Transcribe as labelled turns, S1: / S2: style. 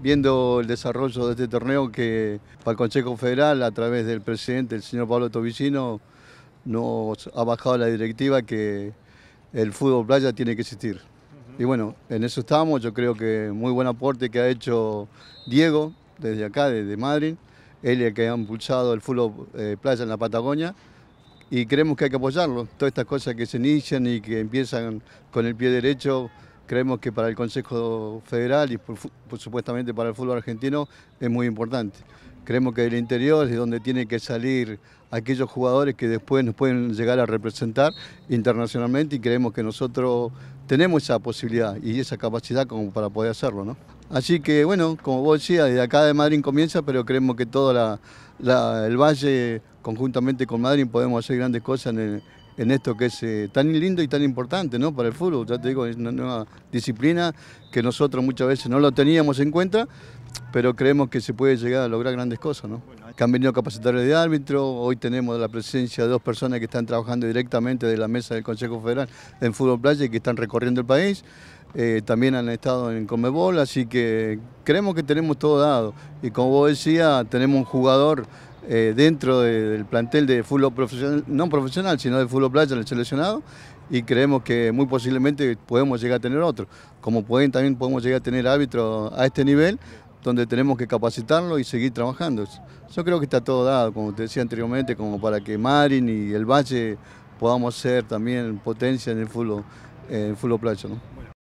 S1: viendo el desarrollo de este torneo que para el Consejo Federal, a través del presidente, el señor Pablo Tobicino, nos ha bajado la directiva que el fútbol playa tiene que existir. Y bueno, en eso estamos, yo creo que muy buen aporte que ha hecho Diego desde acá, desde Madrid, él es el que ha impulsado el fútbol eh, playa en la Patagonia y creemos que hay que apoyarlo. Todas estas cosas que se inician y que empiezan con el pie derecho creemos que para el Consejo Federal y por, supuestamente para el fútbol argentino es muy importante. Creemos que el interior es donde tienen que salir aquellos jugadores que después nos pueden llegar a representar internacionalmente y creemos que nosotros tenemos esa posibilidad y esa capacidad como para poder hacerlo. ¿no? Así que bueno, como vos decías, desde acá de Madrid comienza, pero creemos que todo el valle, conjuntamente con Madrid, podemos hacer grandes cosas en el, en esto que es eh, tan lindo y tan importante ¿no? para el fútbol. Ya te digo, es una nueva disciplina que nosotros muchas veces no lo teníamos en cuenta, pero creemos que se puede llegar a lograr grandes cosas. ¿no? han venido capacitadores de árbitro, hoy tenemos la presencia de dos personas que están trabajando directamente de la mesa del Consejo Federal en Fútbol Playa y que están recorriendo el país. Eh, también han estado en Comebol, así que creemos que tenemos todo dado. Y como vos decías, tenemos un jugador eh, dentro del plantel de fútbol profesional, no profesional, sino de fútbol playa en el seleccionado y creemos que muy posiblemente podemos llegar a tener otro. Como pueden, también podemos llegar a tener árbitros a este nivel donde tenemos que capacitarlo y seguir trabajando. Yo creo que está todo dado, como te decía anteriormente, como para que Marin y el Valle podamos ser también potencia en el fútbol, en playa. ¿no?